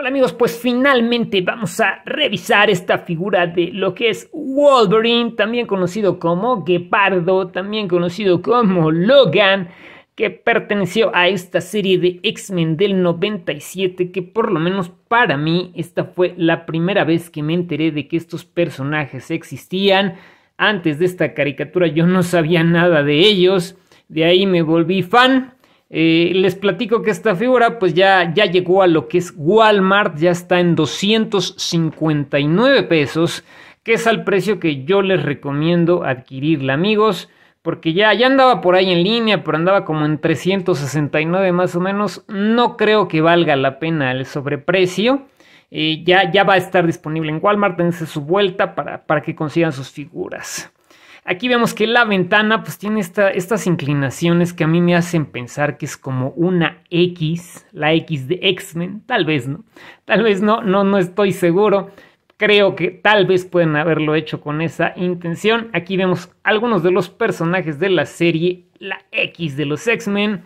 Hola amigos, pues finalmente vamos a revisar esta figura de lo que es Wolverine, también conocido como Gepardo, también conocido como Logan, que perteneció a esta serie de X-Men del 97, que por lo menos para mí esta fue la primera vez que me enteré de que estos personajes existían. Antes de esta caricatura yo no sabía nada de ellos, de ahí me volví fan eh, les platico que esta figura pues ya, ya llegó a lo que es Walmart, ya está en 259 pesos, que es al precio que yo les recomiendo adquirirla, amigos, porque ya, ya andaba por ahí en línea, pero andaba como en 369 más o menos, no creo que valga la pena el sobreprecio. Eh, ya, va a estar disponible en Walmart, dense su vuelta para, que consigan sus figuras. Aquí vemos que la ventana pues tiene estas inclinaciones que a mí me hacen pensar que es como una X, la X de X-Men, tal vez no, tal vez no, no, no estoy seguro. Creo que tal vez pueden haberlo hecho con esa intención. Aquí vemos algunos de los personajes de la serie, la X de los X-Men.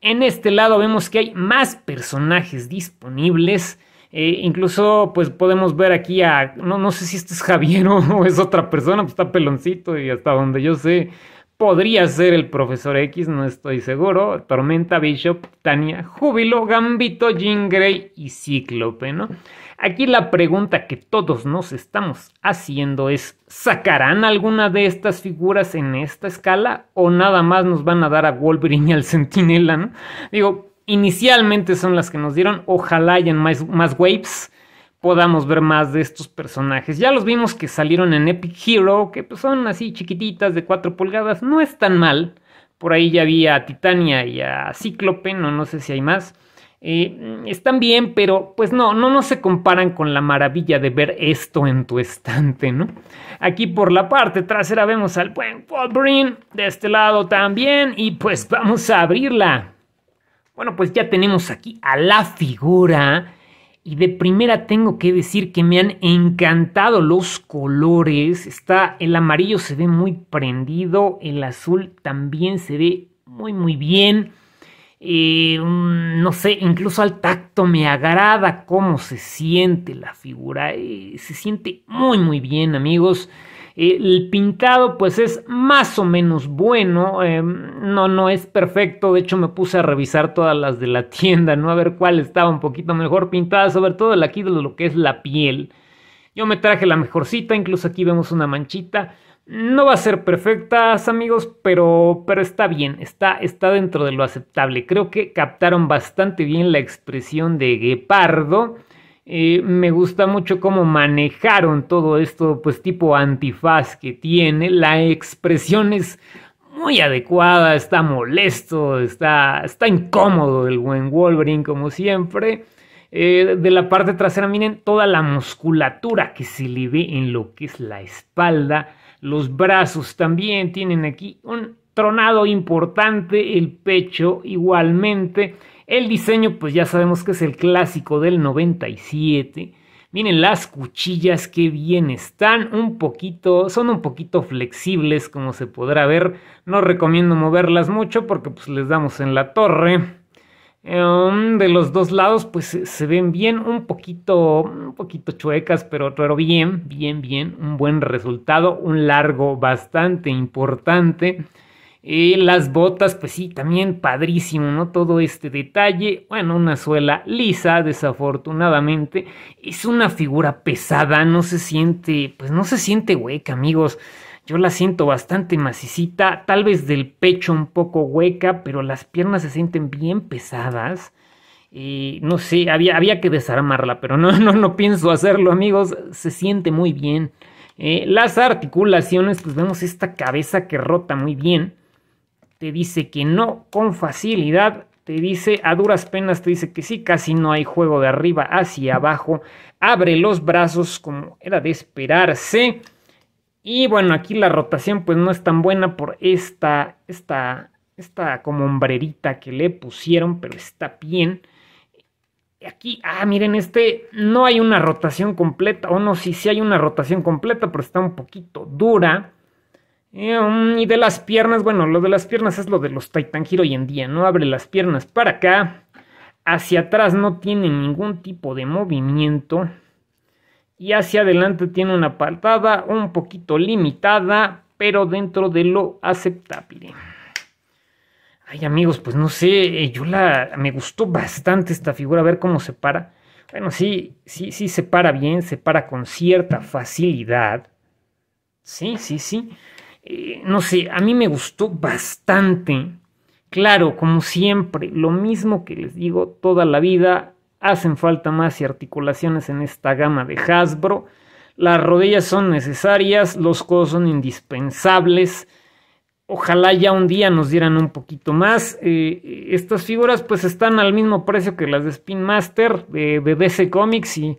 En este lado vemos que hay más personajes disponibles. Eh, incluso, pues podemos ver aquí a, no, no sé si este es Javier o, es otra persona, pues está peloncito y hasta donde yo sé, podría ser el profesor X, no estoy seguro. Tormenta, Bishop, Tania, Júbilo, Gambito, Jean Grey y Cíclope, ¿no? Aquí la pregunta que todos nos estamos haciendo es, ¿sacarán alguna de estas figuras en esta escala o nada más nos van a dar a Wolverine y al Centinela, ¿no? Digo, inicialmente son las que nos dieron. Ojalá y más, más waves podamos ver más de estos personajes. Ya los vimos que salieron en Epic Hero, que pues son así chiquititas de 4 pulgadas, no es tan mal. Por ahí ya había a Titania y a Cíclope, no, no sé si hay más. Eh, están bien, pero pues no, no, no se comparan con la maravilla de ver esto en tu estante, ¿no? Aquí por la parte trasera vemos al buen Wolverine, de este lado también, y pues vamos a abrirla. Bueno, pues ya tenemos aquí a la figura y de primera tengo que decir que me han encantado los colores. Está el amarillo se ve muy prendido, el azul también se ve muy muy bien. Eh, mm, no sé, incluso al tacto me agrada cómo se siente la figura. Eh, se siente muy muy bien, amigos el pintado pues es más o menos bueno, eh, no, no es perfecto, de hecho me puse a revisar todas las de la tienda, ¿no? A ver cuál estaba un poquito mejor pintada, sobre todo el aquí de lo que es la piel. Yo me traje la mejorcita, incluso aquí vemos una manchita. No va a ser perfectas, amigos, pero, pero está bien, está, está dentro de lo aceptable. Creo que captaron bastante bien la expresión de Guepardo. Eh, me gusta mucho cómo manejaron todo esto, pues tipo antifaz que tiene. La expresión es muy adecuada, está molesto, está, está incómodo el buen Wolverine como siempre. Eh, de la parte trasera, miren toda la musculatura que se le ve en lo que es la espalda. Los brazos también tienen aquí un tronado importante, el pecho igualmente. El diseño, pues ya sabemos que es el clásico del 97. Miren las cuchillas, qué bien están, un poquito, son un poquito flexibles como se podrá ver. No recomiendo moverlas mucho porque pues les damos en la torre. Em, de los dos lados pues se ven bien, un poquito, un poquito chuecas, pero, pero bien, bien, bien, un buen resultado, un largo bastante importante las botas, pues sí, también padrísimo, ¿no? Todo este detalle. Bueno, una suela lisa, desafortunadamente. Es una figura pesada, no se siente, pues no se siente hueca, amigos. Yo la siento bastante macicita, tal vez del pecho un poco hueca, pero las piernas se sienten bien pesadas. no sé, había, había que desarmarla, pero no, no, no pienso hacerlo, amigos. Se siente muy bien. Eh, las articulaciones, pues vemos esta cabeza que rota muy bien te dice que no con facilidad, te dice a duras penas, te dice que sí, casi no hay juego de arriba hacia abajo, abre los brazos como era de esperarse. Y bueno, aquí la rotación pues no es tan buena por esta, esta, esta como hombrerita que le pusieron, pero está bien. Aquí, ah, miren, este no hay una rotación completa, o no, sí, sí hay una rotación completa, pero está un poquito dura. Em, y de las piernas, bueno, lo de las piernas es lo de los Titan Hero hoy en día, ¿no? Abre las piernas para acá, hacia atrás no tiene ningún tipo de movimiento y hacia adelante tiene una patada un poquito limitada, pero dentro de lo aceptable. Ay amigos, pues no sé, eh, yo la... me gustó bastante esta figura, a ver cómo se para. Bueno, sí, sí, sí se para bien, se para con cierta facilidad. Sí, sí, sí. Eh, no sé, a mí me gustó bastante. Claro, como siempre, lo mismo que les digo toda la vida, hacen falta más y articulaciones en esta gama de Hasbro. Las rodillas son necesarias, los codos son indispensables. Ojalá ya un día nos dieran un poquito más. Eh, estas figuras pues están al mismo precio que las de Spin Master de, de Comics y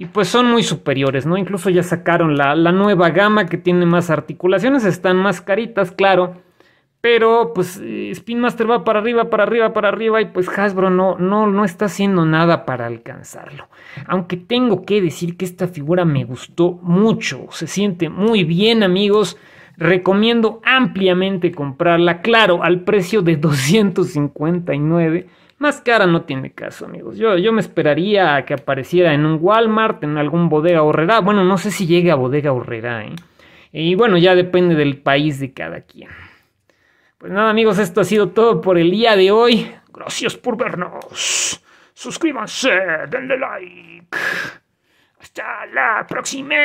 y pues son muy superiores, ¿no? Incluso ya sacaron la, la nueva gama que tiene más articulaciones, están más caritas, claro, pero pues eh, Spin Master va para arriba, para arriba, para arriba y pues Hasbro no, no, no está haciendo nada para alcanzarlo. Aunque tengo que decir que esta figura me gustó mucho, se siente muy bien amigos. Recomiendo ampliamente comprarla, claro, al precio de 259, Más cara no tiene caso, amigos. Yo, yo me esperaría a que apareciera en un Walmart, en algún bodega horrera. Bueno, no sé si llegue a bodega horrera, ¿eh? Y bueno, ya depende del país de cada quien. Pues nada, amigos, esto ha sido todo por el día de hoy. Gracias por vernos. Suscríbanse, denle like. Hasta la próxima.